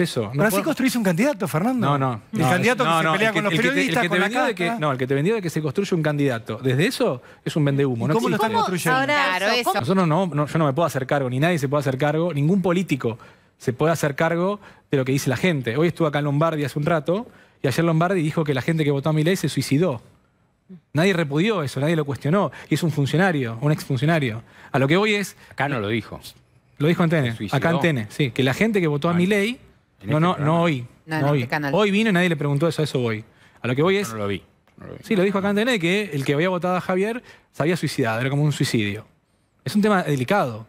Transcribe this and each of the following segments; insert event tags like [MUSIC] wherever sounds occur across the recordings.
eso. Pero así construís un candidato, Fernando. No, no. El candidato que pelea los periodistas, te, de que, No, el que te vendió de que se construye un candidato. Desde eso es un vendehumo. ¿Cómo lo están construyendo? Nosotros no, yo no me puedo hacer cargo, ni nadie se puede hacer cargo, ningún político se puede hacer cargo de lo que dice la gente. Hoy estuve acá en Lombardi hace un rato y ayer Lombardi dijo que la gente que votó a mi ley se suicidó. Nadie repudió eso, nadie lo cuestionó. Y es un funcionario, un exfuncionario. A lo que hoy es... Acá no lo dijo. Lo dijo Antene, acá Antene, sí. Que la gente que votó a mi ley este no, no, no hoy. Este hoy. este vino y nadie le preguntó eso, a eso voy. A lo que voy es... No lo vi. Sí, lo dijo acá que el que había votado a Javier se había suicidado, era como un suicidio. Es un tema delicado.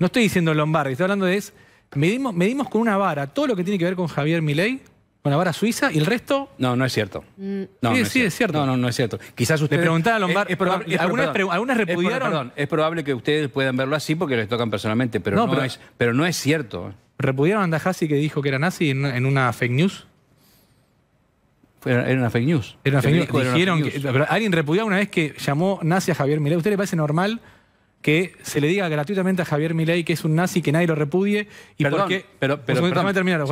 No estoy diciendo Lombardi, estoy hablando de... Es, medimos, con una vara todo lo que tiene que ver con Javier Milei, con la vara suiza, y el resto... No, no es cierto. Mm. No, sí, es cierto. No, no, no es cierto. Quizás ustedes... Le preguntaba a Lombardi... es probable- algunas, repudiaron... perdón, es probable que ustedes puedan verlo así porque les tocan personalmente, pero es, pero no es cierto. ¿Repudiaron a Andajasi que dijo que era nazi en, una fake news? Era, una fake news. Era una fake news. Dijeron Que, alguien repudió una vez que llamó nazi a Javier Milei. usted le parece normal que se le diga gratuitamente a Javier Milei que es un nazi, y que nadie lo repudie? Y perdón, pero, pero, terminar,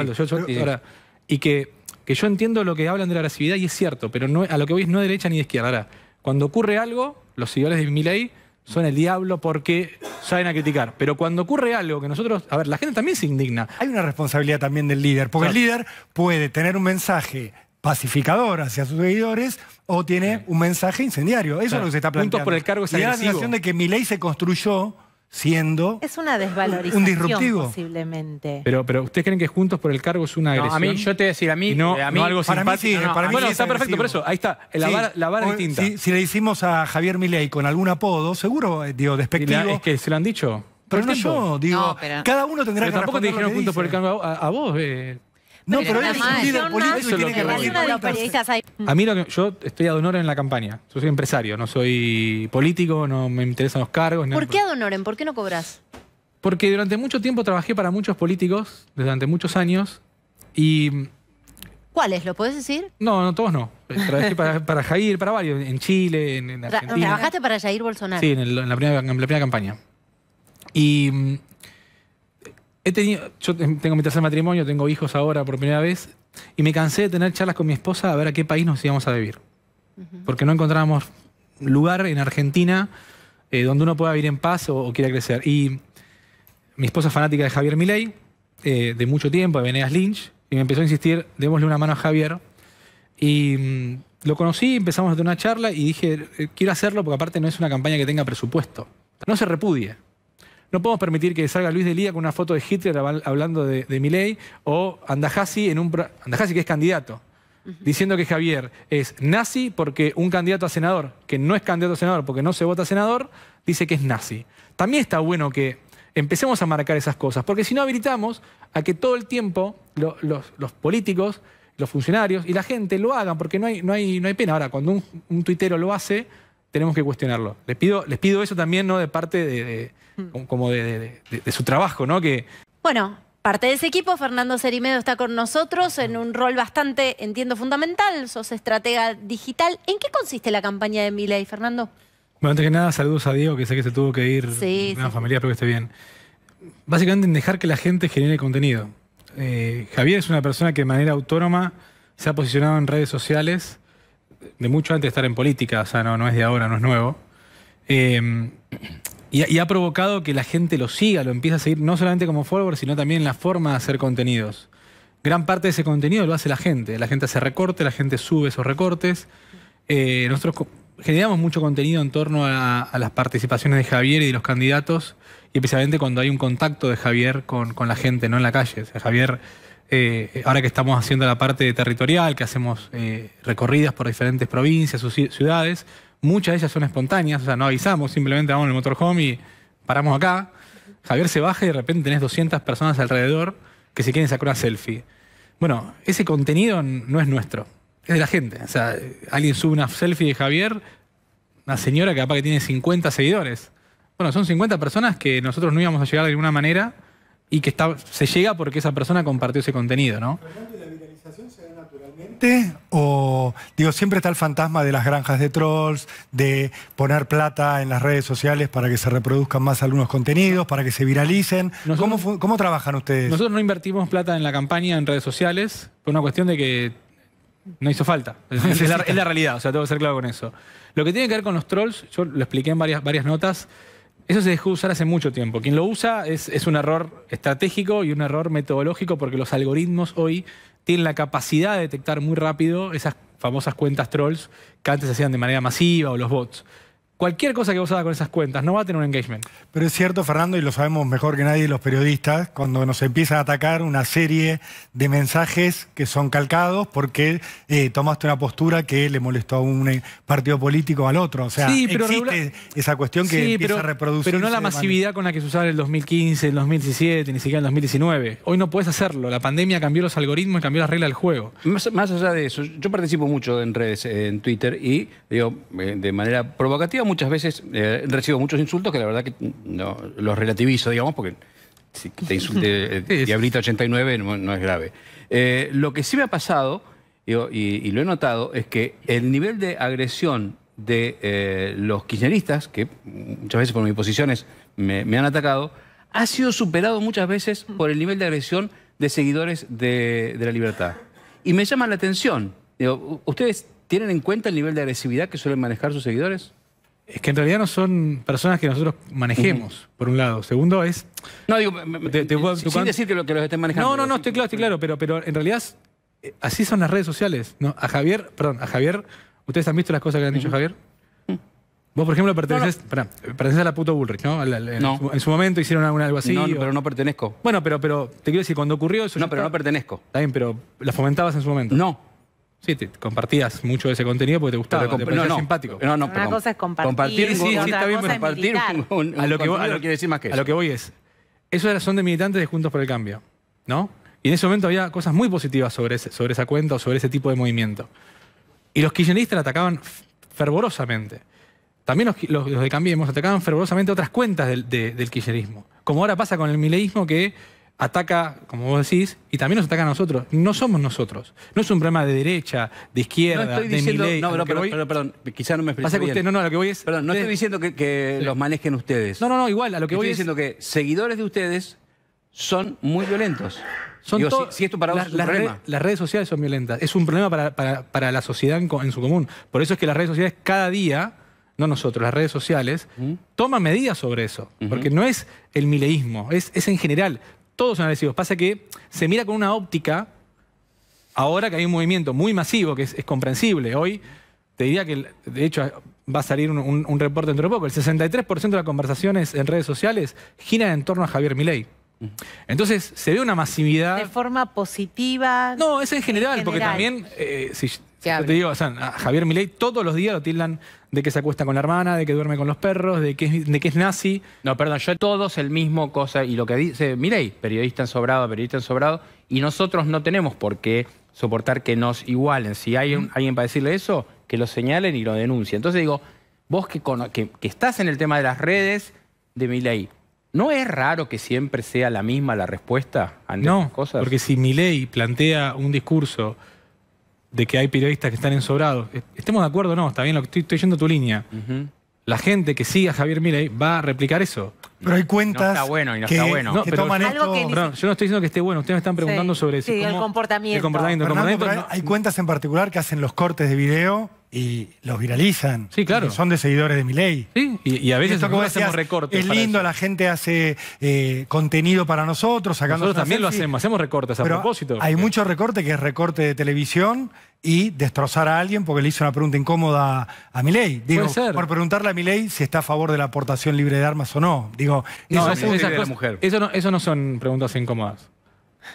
y que, yo entiendo lo que hablan de la agresividad y es cierto, pero no, a lo que voy es no derecha ni de izquierda. Ahora, cuando ocurre algo, los seguidores de Milei son el diablo porque saben a criticar. Pero cuando ocurre algo que nosotros... A ver, la gente también se indigna. Hay una responsabilidad también del líder, porque el líder puede tener un mensaje pacificador hacia sus seguidores o tiene un mensaje incendiario. Eso es lo que se está planteando. Puntos por el cargo es y la sensación de que mi ley se construyó siendo es una desvalorización un posiblemente pero pero ustedes creen que juntos por el cargo es una agresión a mí yo te voy a decir a mí, para mí bueno está perfecto por eso ahí está la vara, la vara distinta si, le hicimos a Javier Milei con algún apodo seguro eh, digo despectivo es que se lo han dicho pero no yo digo cada uno tendrá que tampoco te dijeron juntos por el cargo a, a vos eh. No, pero, él es un líder político y tiene que A mí lo que, yo estoy a honorem en la campaña. Yo soy empresario, no soy político, no me interesan los cargos. ¿Por qué a honorem? ¿Por qué no cobras? Porque durante mucho tiempo trabajé para muchos políticos, durante muchos años, y... ¿Cuáles? ¿Lo podés decir? No, no, todos no. Eh, trabajé para, [LAUGHS] para Jair, para varios, en Chile, en, Argentina. ¿Trabajaste para Jair Bolsonaro? Sí, la primera, en la primera campaña. Y mm, he tenido, yo tengo mi tercer matrimonio, tengo hijos ahora por primera vez, y me cansé de tener charlas con mi esposa a ver a qué país nos íbamos a vivir. Porque no encontrábamos lugar en Argentina eh, donde uno pueda vivir en paz o, quiera crecer. Y mi esposa es fanática de Javier Milei, eh, de mucho tiempo, de Veneas Lynch, y me empezó a insistir, démosle una mano a Javier. Y mm, lo conocí, empezamos a tener una charla y dije, eh, quiero hacerlo porque aparte no es una campaña que tenga presupuesto. No se repudie. No podemos permitir que salga Luis de Lía con una foto de Hitler hablando de, de o Andajasi, en un, Andajasi que es candidato, diciendo que Javier es nazi porque un candidato a senador, que no es candidato a senador porque no se vota a senador, dice que es nazi. También está bueno que empecemos a marcar esas cosas, porque si no habilitamos a que todo el tiempo los, políticos los funcionarios y la gente lo hagan, porque no hay, no hay, no hay pena. Ahora, cuando un, un tuitero lo hace, tenemos que cuestionarlo. Les pido, les pido eso también, ¿no? De parte de, mm. como de, su trabajo, ¿no? Que... Bueno, parte de ese equipo, Fernando Cerimedo está con nosotros en un rol bastante, entiendo, fundamental. Sos estratega digital. ¿En qué consiste la campaña de Miley, Fernando? Bueno, antes que nada, saludos a Diego, que sé que se tuvo que ir. Sí. Una familia, espero que esté bien. Básicamente en dejar que la gente genere contenido. Eh, Javier es una persona que de manera autónoma se ha posicionado en redes sociales de mucho antes de estar en política, o sea, no, no es de ahora, no es nuevo. Em, y, ha provocado que la gente lo siga, lo empiece a seguir, no solamente como follower, sino también en la forma de hacer contenidos. Gran parte de ese contenido lo hace la gente. La gente hace recorte, la gente sube esos recortes. Eh, nosotros generamos mucho contenido en torno a, las participaciones de Javier y de los candidatos, y especialmente cuando hay un contacto de Javier con, con la gente, no en la calle. O sea, Javier eh, ahora que estamos haciendo la parte territorial, que hacemos eh, recorridas por diferentes provincias ciudades, muchas de ellas son espontáneas, o sea, no avisamos, simplemente vamos en el motorhome y paramos acá. Javier se baja y de repente tenés 200 personas alrededor que se quieren sacar una selfie. Bueno, ese contenido no es nuestro, es de la gente. O sea, alguien sube una selfie de Javier, una señora que capaz que tiene 50 seguidores. Bueno, son 50 personas que nosotros no íbamos a llegar de ninguna manera y que se llega porque esa persona compartió ese contenido, ¿no? ¿La viralización se da naturalmente? O, digo, siempre está el fantasma de las granjas de trolls, de poner plata en las redes sociales para que se reproduzcan más algunos contenidos, para que se viralicen. ¿Cómo, trabajan ustedes? Nosotros no invertimos plata en la campaña, en redes sociales, por una cuestión de que no hizo falta. [LAUGHS] Es, la, realidad, o sea, tengo que ser claro con eso. Lo que tiene que ver con los trolls, yo lo expliqué en varias, varias notas, eso se dejó usar hace mucho tiempo. Quien lo usa es, un error estratégico y un error metodológico porque los algoritmos hoy tienen la capacidad de detectar muy rápido esas famosas cuentas trolls que antes se hacían de manera masiva o los bots cualquier cosa que vos hagas con esas cuentas no va a tener un engagement. Pero es cierto, Fernando, y lo sabemos mejor que nadie los periodistas, cuando nos empiezan a atacar una serie de mensajes que son calcados porque eh, tomaste una postura que le molestó a un eh, partido político al otro. O sea, existe esa cuestión que empieza a reproducir. Pero no la masividad con la que se usaba en el 2015, en el 2017, ni siquiera en el 2019. Hoy no puedes hacerlo. La pandemia cambió los algoritmos y cambió las reglas del juego. más allá de eso, yo participo mucho en redes, en Twitter, y digo, eh, de manera provocativa, muchas veces he eh, recibo muchos insultos que la verdad que no, los relativizo, digamos, porque si te insulte [LAUGHS] eh, Diablita 89 no, es grave. Eh, lo que sí me ha pasado, y, lo he notado, es que el nivel de agresión de los kirchneristas, que muchas veces por mis posiciones me, han atacado, ha sido superado muchas veces por el nivel de agresión de seguidores de, la libertad. Y me llama la atención. ¿Ustedes tienen en cuenta el nivel de agresividad que suelen manejar sus seguidores? es que en realidad no son personas que nosotros manejemos, por un lado. Segundo, es... No, digo, te, sin, decir que, lo, que los estén manejando. No, no, no, estoy claro, estoy claro, pero, pero en realidad eh, así son las redes sociales. ¿no? A Javier, perdón, a Javier, ¿ustedes han visto las cosas que le han dicho Javier? Mm. Vos, por ejemplo, perteneces, no, a la puto Bullrich, ¿no? En, su, momento hicieron alguna, algo así. No, pero no pertenezco. Bueno, pero, pero te quiero decir, cuando ocurrió eso... No, pero no pertenezco. Está bien, pero la fomentabas en su momento. No, Sí, compartías mucho de ese contenido porque te gustaba, te no, no, simpático. No, no, Una cosa es compartir, compartir sí, está bien, compartir a lo que voy, a eso. A lo es, esos son de militantes de Juntos por el Cambio, ¿no? Y en ese momento había cosas muy positivas sobre, sobre esa cuenta o sobre ese tipo de movimiento. Y los kirchneristas la atacaban fervorosamente. También los, de Cambiemos atacaban fervorosamente otras cuentas del, del kirchnerismo. Como ahora pasa con el mileísmo que ataca, como vos decís, y también nos ataca a nosotros. No somos nosotros. No es un problema de derecha, de izquierda, de diciendo, No, pero, perdón, quizá no me pasa bien. no, no, lo que voy es... Perdón, no estoy diciendo que, los manejen ustedes. No, no, no, igual, a lo que voy diciendo que seguidores de ustedes son muy violentos. Son si, esto para vos es un las problema. las redes sociales son violentas. Es un problema para, la sociedad en, su común. Por eso es que las redes sociales cada día no nosotros, las redes sociales, toman medidas sobre eso. Porque no es el mileísmo, es, es en general. Todos son agresivos. Pasa que se mira con una óptica, ahora que hay un movimiento muy masivo, que es, comprensible. Hoy te diría que, de hecho, va a salir un, reporte dentro de poco. El 63% de las conversaciones en redes sociales giran en torno a Javier Milei. Entonces, se ve una masividad... De forma positiva. No, es en general, porque también, eh, yo Te digo, Javier Milei todos los días lo tildan de que se acuesta con la hermana, de que duerme con los perros, de que, de que es nazi. No, perdón, yo todos el mismo cosa. Y lo que dice Milei, periodista sobrado, periodista ensobrado, y nosotros no tenemos por qué soportar que nos igualen. Si hay alguien para decirle eso, que lo señalen y lo denuncien. Entonces digo, vos que, que, estás en el tema de las redes de Milei, ¿No es raro que siempre sea la misma la respuesta a no, cosas? Porque si Milei plantea un discurso de que hay periodistas que están ensobrados. E-, estemos de acuerdo o no, está bien, lo estoy, yendo a tu línea. La gente que siga a Javier Milei va a replicar eso. Pero hay cuentas. No está bueno y no que, está bueno. que yo no estoy diciendo que esté bueno. Ustedes me están preguntando sobre sobre sí, el comportamiento. El comportamiento, Hay cuentas en particular que hacen los cortes de video y los viralizan. Sí, claro. Son de seguidores de mi Sí, y, a veces hacemos recortes. Es lindo, la gente hace eh, contenido para nosotros, sacando. Nosotros también lo hacemos, hacemos recortes a propósito. Hay mucho recorte que es recorte de televisión y destrozar a alguien porque le hizo una pregunta incómoda a Milei. Digo, por preguntarle a Milei si está a favor de la aportación libre de armas o no. Digo, Eso no, eso no son preguntas incómodas.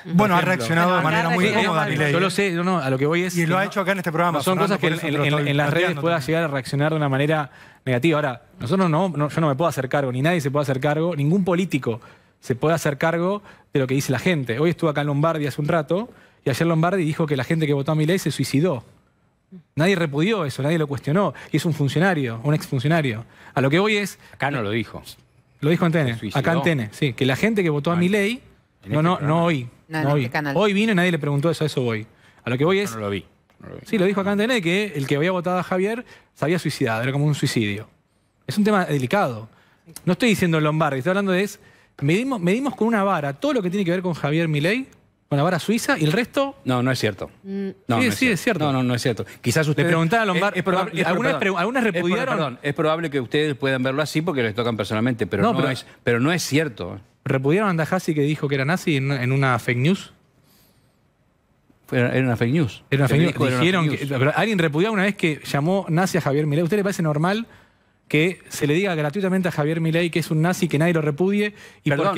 Bueno, ha reaccionado de manera muy cómoda, ley Yo lo sé, no, a lo que voy es... Y lo ha hecho acá en este programa. Son cosas que en, las redes pueda llegar a reaccionar de una manera negativa. Ahora, nosotros no, yo no me puedo hacer cargo, ni nadie se puede hacer cargo, ningún político se puede hacer cargo de lo que dice la gente. Hoy estuve acá en Lombardi hace un rato y ayer Lombardi dijo que la gente que votó a mi ley se suicidó. Nadie repudió eso, nadie lo cuestionó. Y es un funcionario, un exfuncionario. A lo que hoy es... Acá no lo dijo. Lo dijo en Tene, acá en Tene, sí. Que la gente que votó a mi este no, no, no hoy, no, este Hoy vino y nadie le preguntó eso, a eso voy. A lo que voy es... No lo vi. Sí, lo dijo acá en que el que había votado a Javier se había suicidado, era como un suicidio. Es un tema delicado. No estoy diciendo Lombardi, estoy hablando de... Es, medimos, con una vara todo lo que tiene que ver con Javier Milei con la vara suiza y el resto. No, no es cierto. Mm. sí, es sí, cierto. es cierto. No, no, no es cierto. Quizás ustedes. Le preguntaba a Lombardi... Es, algunas, repudiaron. probable que ustedes puedan verlo así porque les tocan personalmente, pero no, es, pero no es cierto. ¿Repudiaron a Andajasi que dijo que era nazi en, una fake news? Era, una fake news. Era una fake news. Dijeron Que, alguien repudió una vez que llamó nazi a Javier Milei. ¿Usted le parece normal que se le diga gratuitamente a Javier Milei que es un nazi, que nadie lo repudie? Y pero,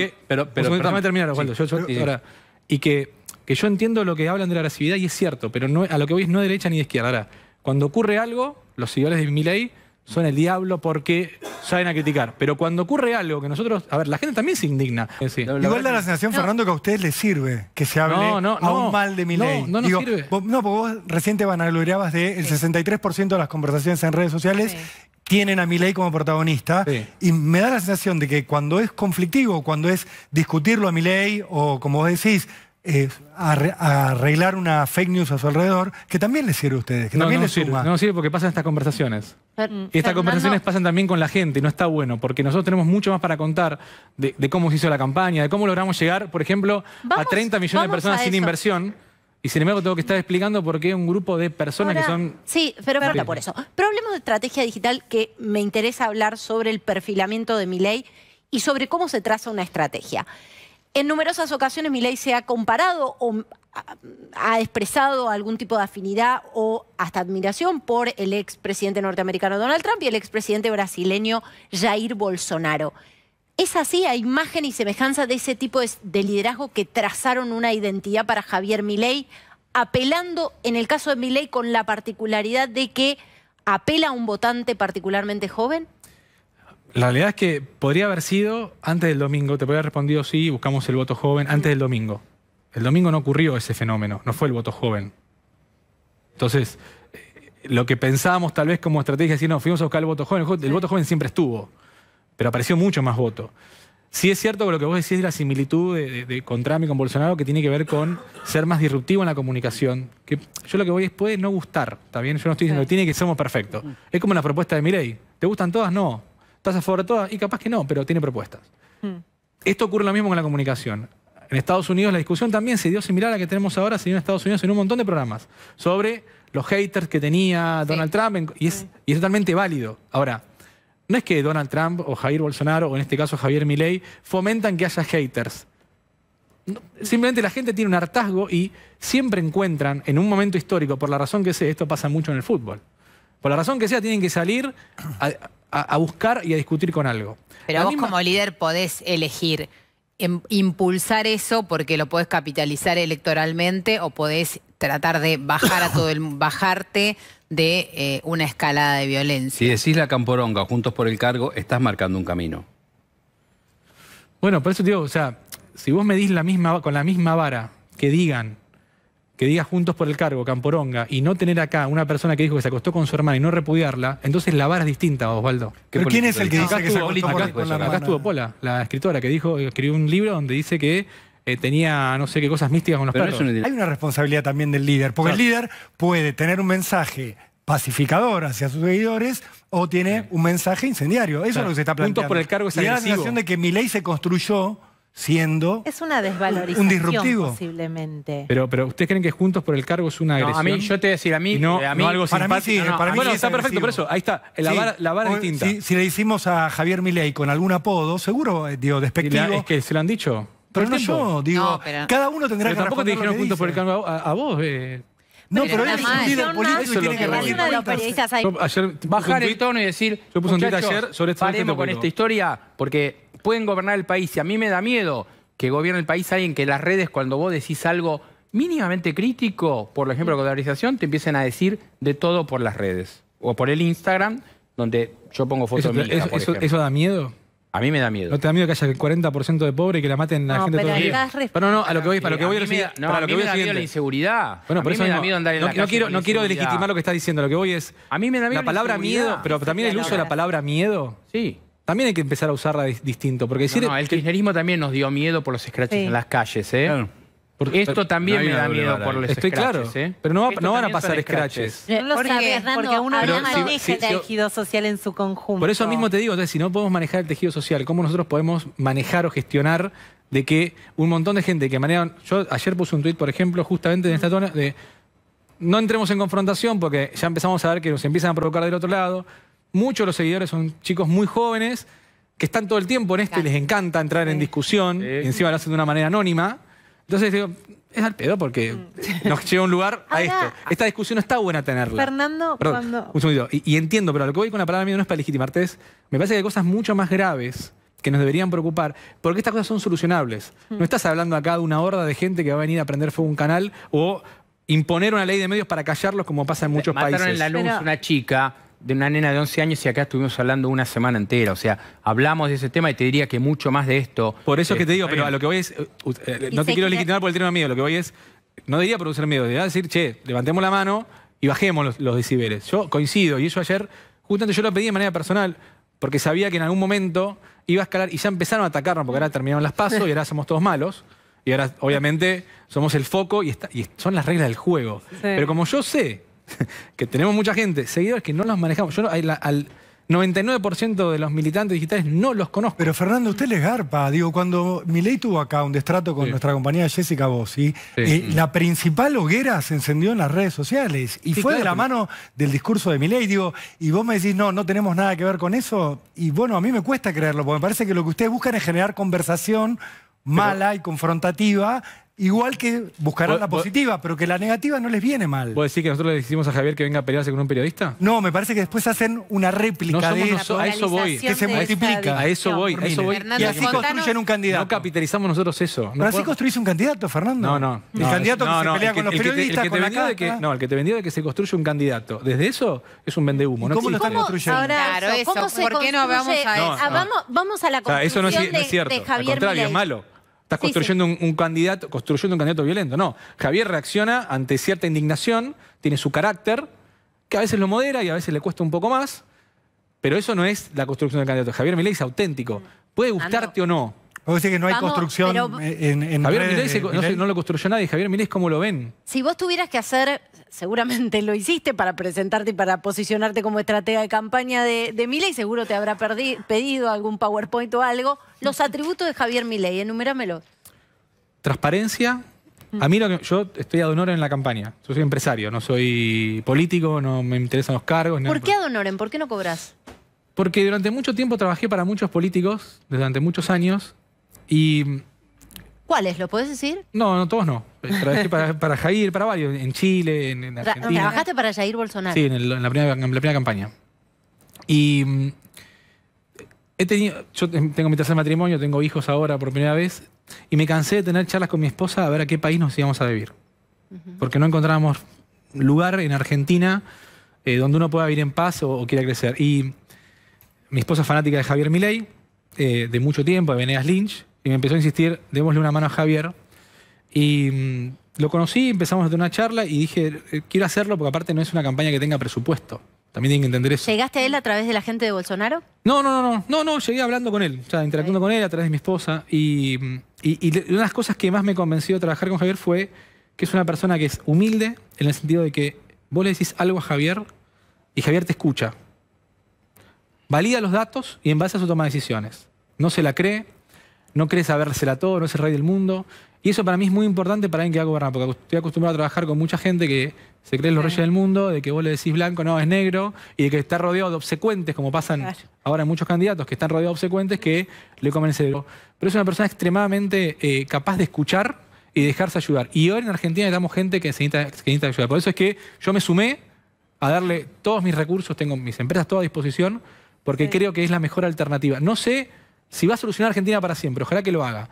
terminar, eh, y que, yo entiendo lo que hablan de la agresividad y es cierto, pero no, a lo que voy es no de derecha ni de izquierda. Ahora, cuando ocurre algo, los seguidores de Milei son el diablo porque saben a criticar. Pero cuando ocurre algo que nosotros... A ver, la gente también se indigna. Igual da la sensación, Fernando, que a ustedes les sirve que se hable aún mal de mi ley. No, no no sirve. no, porque vos recién te vanagloriabas de el 63% de las conversaciones en redes sociales tienen a mi ley como protagonista. Y me da la sensación de que cuando es conflictivo, cuando es discutirlo a mi ley o como vos decís eh, arreglar una fake news a su alrededor, que también les sirve a ustedes, no, también no sirve, No sirve porque pasan estas conversaciones. y estas conversaciones pasan también con la gente y no está bueno, porque nosotros tenemos mucho más para contar de, cómo se hizo la campaña, de cómo logramos llegar, por ejemplo, a 30 millones de personas sin inversión. Y sin embargo tengo que estar explicando por qué un grupo de personas que son... Sí, pero habla por eso. Pero de estrategia digital que me interesa hablar sobre el perfilamiento de mi ley y sobre cómo se traza una estrategia. En numerosas ocasiones Milei se ha comparado o ha expresado algún tipo de afinidad o hasta admiración por el expresidente norteamericano Donald Trump y el expresidente brasileño Jair Bolsonaro. ¿Es así a imagen y semejanza de ese tipo de liderazgo que trazaron una identidad para Javier Milei, apelando, en el caso de Milei, con la particularidad de que apela a un votante particularmente joven? La realidad es que podría haber sido antes del domingo, te podría haber respondido sí, buscamos el voto joven antes del domingo. El domingo no ocurrió ese fenómeno, no fue el voto joven. Entonces, eh, lo que pensábamos tal vez como estrategia, decir, no, fuimos a buscar el voto joven, el, voto joven siempre estuvo, pero apareció mucho más voto. Sí es cierto que lo que vos decís es la similitud de, de, con con Bolsonaro, que tiene que ver con ser más disruptivo en la comunicación. Que yo lo que voy es, puede no gustar, ¿está bien? Yo no estoy diciendo que tiene que ser perfectos. Es como la propuesta de Mirei. ¿Te gustan todas? No. ¿Estás a favor de todas? Y capaz que no, pero tiene propuestas. Hmm. Esto ocurre lo mismo con la comunicación. En Estados Unidos la discusión también se dio similar a la que tenemos ahora, se en Estados Unidos en un montón de programas, sobre los haters que tenía Donald Trump, y es, totalmente válido. Ahora, no es que Donald Trump o Jair Bolsonaro, o en este caso Javier Milei, fomentan que haya haters. simplemente la gente tiene un hartazgo y siempre encuentran, en un momento histórico, por la razón que sea, esto pasa mucho en el fútbol. Por la razón que sea, tienen que salir a, buscar y a discutir con algo. Pero vos como líder podés elegir em, impulsar eso porque lo podés capitalizar electoralmente o podés tratar de bajar a todo el bajarte de eh, una escalada de violencia. Si decís la camporonga, juntos por el cargo, estás marcando un camino. Bueno, por eso digo, o sea, si vos medís la misma, con la misma vara que digan que diga Juntos por el Cargo, Camporonga, y no tener acá una persona que dijo que se acostó con su hermana y no repudiarla, entonces la vara es distinta, Osvaldo. ¿Pero quién es el que dice que se acostó con la Acá estuvo Pola, la escritora, que dijo, escribió un libro donde dice que eh, tenía no sé qué cosas místicas con los Pero Hay una responsabilidad también del líder, porque el líder puede tener un mensaje pacificador hacia sus seguidores o tiene un mensaje incendiario. Eso es lo que se está planteando. Juntos por el cargo es y la sensación de que mi ley se construyó siendo es una desvalorización un disruptivo posiblemente pero pero ustedes creen que juntos por el cargo es una agresión a mí yo te voy a decir a mí, no eh, algo para para bueno está perfecto por eso ahí está la vara, la distinta si, le hicimos a Javier Milei con algún apodo seguro eh, digo despectivo es que se lo han dicho pero no yo digo cada uno tendrá pero que tampoco te dijeron juntos por el cargo a, vos eh. No, pero, pero es un político tiene que venir Bajar el tono y decir, yo puse un tweet ayer sobre este con esta historia porque pueden gobernar el país. Y a mí me da miedo que gobierne el país alguien que las redes, cuando vos decís algo mínimamente crítico, por ejemplo, con la te empiecen a decir de todo por las redes. O por el Instagram, donde yo pongo fotos eso, de mi eso, da miedo? A mí me da miedo. ¿No te da miedo que haya el 40% de pobre y que la maten la no, gente todo el Pero no, a lo que voy, para lo que voy a, decir, no, lo que voy la inseguridad. a mí me da miedo andar en no, la no quiero, no quiero legitimar lo que está diciendo, lo que voy es A mí me da miedo la palabra miedo, pero también el uso de la palabra miedo. Sí. También hay que empezar a usarla distinto. Porque no, el kirchnerismo también nos dio miedo por los scratches en las calles, ¿eh? Esto también me da miedo por los Estoy claro, ¿eh? pero no, van a pasar scratches. No lo sabes, porque, uno no maneja el tejido social en su conjunto. Por eso mismo te digo, si no podemos manejar el tejido social, ¿cómo nosotros podemos manejar o gestionar de que un montón de gente que manejan... Yo ayer puse un tuit, por ejemplo, justamente en esta zona, de no entremos en confrontación porque ya empezamos a ver que nos empiezan a provocar del otro lado, muchos de los seguidores son chicos muy jóvenes que están todo el tiempo en esto y les encanta entrar en discusión, y encima lo hacen de una manera anónima. Entonces digo, es al pedo porque mm. nos lleva un lugar a esto. Esta discusión no está buena tenerla. Fernando, cuando... un segundo, Y, entiendo, pero lo que voy con la palabra mía no es para legitimarte, es, me parece que hay cosas mucho más graves que nos deberían preocupar, porque estas cosas son solucionables. Mm. No estás hablando acá de una horda de gente que va a venir a prender fuego un canal o imponer una ley de medios para callarlos como pasa en muchos países. Mataron en la luz una chica de una nena de 11 años y acá estuvimos hablando una semana entera. O sea, hablamos de ese tema y te diría que mucho más de esto. Por eso es que te eh, digo, pero a lo que voy es. Eh, eh, no te quiero legitimar por el tema miedo, lo que voy es. No debería producir miedo, debería decir, che, levantemos la mano y bajemos los, los Yo coincido, y eso ayer, justamente yo lo pedí de manera personal, porque sabía que en algún momento iba a escalar y ya empezaron a atacarnos, porque ahora terminaron las pasos y ahora somos todos malos. Y ahora, obviamente, somos el foco y, y son las reglas del juego. Pero como yo sé [LAUGHS] que tenemos mucha gente, seguidores que no los manejamos. Yo al 99% de los militantes digitales no los conozco. Pero Fernando, usted les garpa. Digo, cuando Milei tuvo acá un destrato con nuestra compañía Jessica Bossi, eh, la principal hoguera se encendió en las redes sociales y fue de la mano del discurso de Milei. Digo, y vos me decís, no, no tenemos nada que ver con eso. Y bueno, a mí me cuesta creerlo, porque me parece que lo que ustedes buscan es generar conversación mala y confrontativa Igual que buscarán la positiva, pero que la negativa no les viene mal. ¿Puedo decir que nosotros le decimos a Javier que venga a pelearse con un periodista? No, me parece que después hacen una réplica no de eso. A eso voy. Que se multiplica. A eso voy. A eso voy. y así construyen un candidato. No capitalizamos nosotros eso. pero así construís un candidato, Fernando. No, no. El candidato que se pelea con los periodistas, con que, No, el que te vendió de que se construye un candidato. Desde eso es un vendehumo. ¿Cómo lo están construyendo? Claro, ¿cómo se ¿por qué no vamos a eso? Ah, vamos a la construcción de Javier Al contrario, es malo. Estás construyendo Un, candidato, construyendo un candidato violento. No. Javier reacciona ante cierta indignación, tiene su carácter, que a veces lo modera y a veces le cuesta un poco más, pero eso no es la construcción del candidato. Javier Milei es auténtico. Puede gustarte o no. Vos decís que no hay construcción en, Javier Milei no, lo construyó nadie. Javier Milei ¿cómo lo ven. Si vos tuvieras que hacer, seguramente lo hiciste para presentarte y para posicionarte como estratega de campaña de, de Milei, seguro te habrá pedido algún PowerPoint o algo. Los atributos de Javier Milei, enuméramelo. Transparencia. A mí lo que, yo estoy ad honorem en la campaña. Yo soy empresario, no soy político, no me interesan los cargos. ¿Por qué ad honorem? ¿Por qué no cobras? Porque durante mucho tiempo trabajé para muchos políticos, durante muchos años, y ¿Cuáles? ¿Lo puedes decir? No, no, todos no. Trabajé para, para, Jair, para varios, en Chile, en, Argentina. ¿Trabajaste para Jair Bolsonaro? Sí, en, la primera, campaña. Y mm, he tenido, yo tengo mi tercer matrimonio, tengo hijos ahora por primera vez, y me cansé de tener charlas con mi esposa a ver a qué país nos íbamos a vivir. Porque no encontrábamos lugar en Argentina eh, donde uno pueda vivir en paz o, quiera crecer. Y mi esposa es fanática de Javier Milei, eh, de mucho tiempo, de Venegas Lynch, y me empezó a insistir, démosle una mano a Javier. Y mm, lo conocí, empezamos a tener una charla y dije, eh, quiero hacerlo porque aparte no es una campaña que tenga presupuesto. También tienen que entender eso. ¿Llegaste a él a través de la gente de Bolsonaro? No, no, no, no, no, no llegué hablando con él, o interactuando con él a través de mi esposa. Y, mm, una de las cosas que más me convenció de trabajar con Javier fue que es una persona que es humilde en el sentido de que vos le decís algo a Javier y Javier te escucha. Valida los datos y en base a eso toma decisiones. No se la cree, no cree sabérsela todo, no es el rey del mundo. Y eso para mí es muy importante para alguien que va a gobernar, porque estoy acostumbrado a trabajar con mucha gente que se cree los reyes del mundo, de que vos le decís blanco, no, es negro, y de que está rodeado de obsecuentes, como pasan ahora ahora muchos candidatos, que están rodeados de obsecuentes que le comen el cerebro. Pero es una persona extremadamente eh, capaz de escuchar y dejarse ayudar. Y hoy en Argentina estamos gente que, necesita, que necesita ayudar. Por eso es que yo me sumé a darle todos mis recursos, tengo mis empresas todas a disposición, porque creo que es la mejor alternativa. No sé si va a solucionar Argentina para siempre, ojalá que lo haga.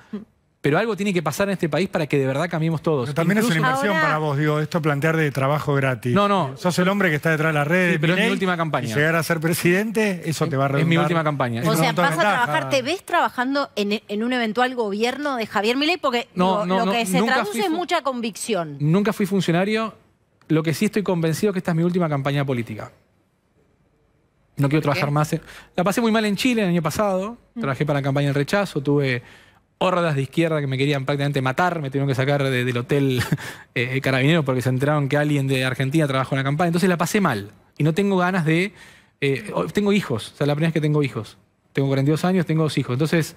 Pero algo tiene que pasar en este país para que de verdad cambiemos todos. también es una inversión para vos, digo, esto plantear de trabajo gratis. No, no. Sos el hombre que está detrás de las redes. pero es mi última campaña. Y llegar a ser presidente, eso te va a redundar. Es mi última campaña. O, sea, vas a trabajar, ¿te ves trabajando en, un eventual gobierno de Javier Milei? Porque lo que se traduce es mucha convicción. Nunca fui funcionario. Lo que sí estoy convencido es que esta es mi última campaña política. No quiero trabajar más. La pasé muy mal en Chile el año pasado. Mm. Trabajé para la campaña del rechazo. Tuve hordas de izquierda que me querían prácticamente matar. Me tuvieron que sacar del hotel [LAUGHS] eh, carabinero porque se enteraron que alguien de Argentina trabajó en la campaña. Entonces la pasé mal. Y no tengo ganas de... Eh, tengo hijos. O sea, la primera vez que tengo hijos. Tengo 42 años, tengo dos hijos. Entonces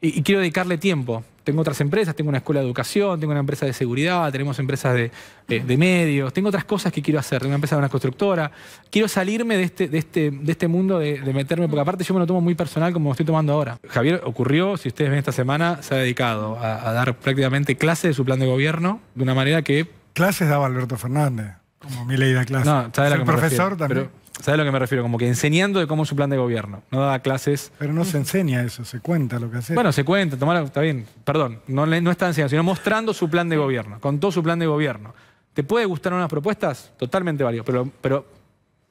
y, quiero dedicarle tiempo. Tengo otras empresas, tengo una escuela de educación, tengo una empresa de seguridad, tenemos empresas de, medios, tengo otras cosas que quiero hacer, tengo una empresa de una constructora. Quiero salirme de este, de este, de este mundo de, meterme, porque aparte yo me lo tomo muy personal como estoy tomando ahora. Javier ocurrió, si ustedes ven esta semana, se ha dedicado a, dar prácticamente clases de su plan de gobierno de una manera que... Clases daba Alberto Fernández, como mi ley de clases. No, profesor también. ¿Sabes a lo que me refiero? Como que enseñando de cómo es su plan de gobierno. No da clases. Pero no se enseña eso, se cuenta lo que hace. Bueno, se cuenta, tomar, está bien, perdón, no, no está enseñando, sino mostrando su plan de gobierno, con todo su plan de gobierno. ¿Te puede gustar unas propuestas? Totalmente varios, pero, pero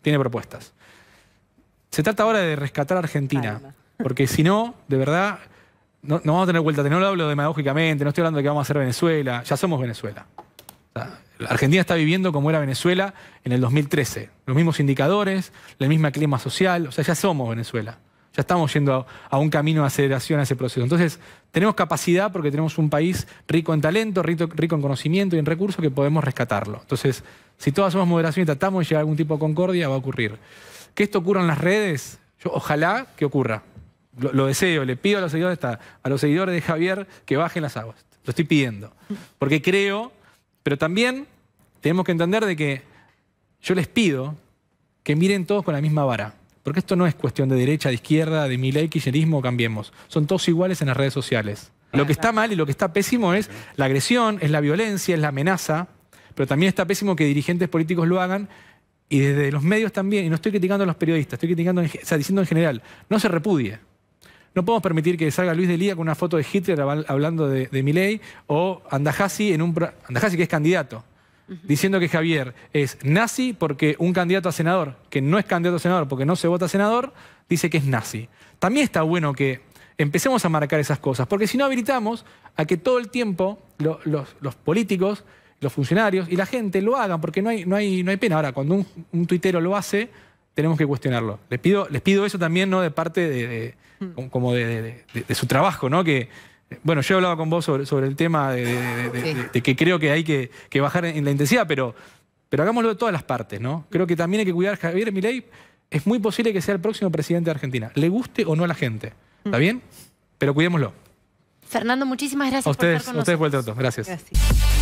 tiene propuestas. Se trata ahora de rescatar a Argentina, porque si no, de verdad, no, vamos a tener vuelta. No lo hablo demagógicamente, no estoy hablando de que vamos a ser Venezuela, ya somos Venezuela. O Argentina está viviendo como era Venezuela en el 2013. Los mismos indicadores, el mismo clima social, o sea, ya somos Venezuela. Ya estamos yendo a, un camino de aceleración a ese proceso. Entonces, tenemos capacidad porque tenemos un país rico en talento, rico, en conocimiento y en recursos que podemos rescatarlo. Entonces, si todas somos moderación y tratamos de llegar a algún tipo de concordia, va a ocurrir. Que esto ocurra en las redes, yo ojalá que ocurra. Lo, deseo, le pido a los seguidores, a los seguidores de Javier que bajen las aguas. Lo estoy pidiendo. Porque creo pero también tenemos que entender de que yo les pido que miren todos con la misma vara. Porque esto no es cuestión de derecha, de izquierda, de ley, kirchnerismo, cambiemos. Son todos iguales en las redes sociales. Lo que está mal y lo que está pésimo es la agresión, es la violencia, es la amenaza, pero también está pésimo que dirigentes políticos lo hagan y desde los medios también, y no estoy criticando a los periodistas, estoy criticando, o sea, diciendo en general, no se repudie. No podemos permitir que salga Luis de Lía con una foto de Hitler hablando de, de Milei o Andajasi, en un, que es candidato, diciendo que Javier es nazi porque un candidato a senador, que no es candidato a senador porque no se vota a senador, dice que es nazi. También está bueno que empecemos a marcar esas cosas, porque si no habilitamos a que todo el tiempo los, políticos los funcionarios y la gente lo hagan, porque no hay, no hay, no hay pena. Ahora, cuando un, un tuitero lo hace, tenemos que cuestionarlo. Les pido, les pido eso también, ¿no? De parte de, mm. como de, su trabajo, ¿no? Que, bueno, yo he hablado con vos sobre, el tema de, que creo que hay que, bajar en la intensidad, pero, pero hagámoslo de todas las partes, ¿no? Creo que también hay que cuidar Javier Milei. Es muy posible que sea el próximo presidente de Argentina, le guste o no a la gente. ¿Está mm. bien? Pero cuidémoslo. Fernando, muchísimas gracias a ustedes, por estar con a ustedes nosotros. gracias.